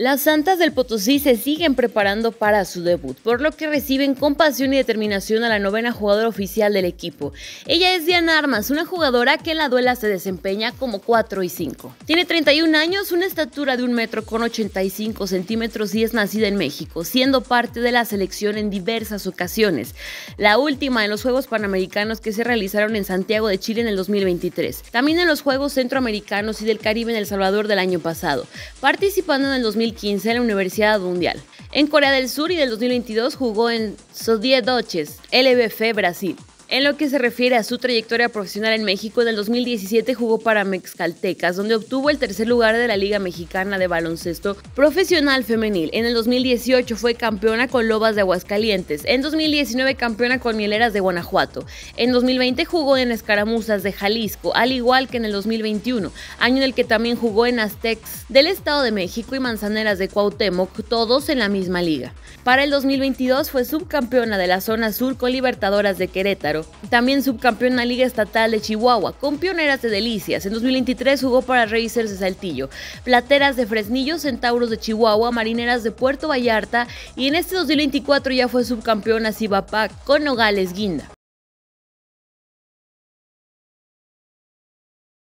Las Santas del Potosí se siguen preparando para su debut, por lo que reciben con pasión y determinación a la novena jugadora oficial del equipo. Ella es Diana Armas, una jugadora que en la duela se desempeña como 4 y 5. Tiene 31 años, una estatura de 1 metro con 85 centímetros y es nacida en México, siendo parte de la selección en diversas ocasiones. La última en los Juegos Panamericanos que se realizaron en Santiago de Chile en el 2023. También en los Juegos Centroamericanos y del Caribe en El Salvador del año pasado, participando en el 2023 15 en la Universidad Mundial. En Corea del Sur y del 2022 jugó en Sodie Doches, LBF Brasil. En lo que se refiere a su trayectoria profesional en México, en el 2017 jugó para Mexcaltecas, donde obtuvo el tercer lugar de la Liga Mexicana de Baloncesto Profesional Femenil. En el 2018 fue campeona con Lobas de Aguascalientes. En 2019 campeona con Mieleras de Guanajuato. En 2020 jugó en Escaramuzas de Jalisco, al igual que en el 2021, año en el que también jugó en Aztecs del Estado de México y Manzaneras de Cuauhtémoc, todos en la misma liga. Para el 2022 fue subcampeona de la zona sur con Libertadoras de Querétaro también subcampeón en la Liga Estatal de Chihuahua, con Pioneras de Delicias. En 2023 jugó para Racers de Saltillo, Plateras de Fresnillo, Centauros de Chihuahua, Marineras de Puerto Vallarta y en este 2024 ya fue subcampeón a Cibapac con Nogales Guinda.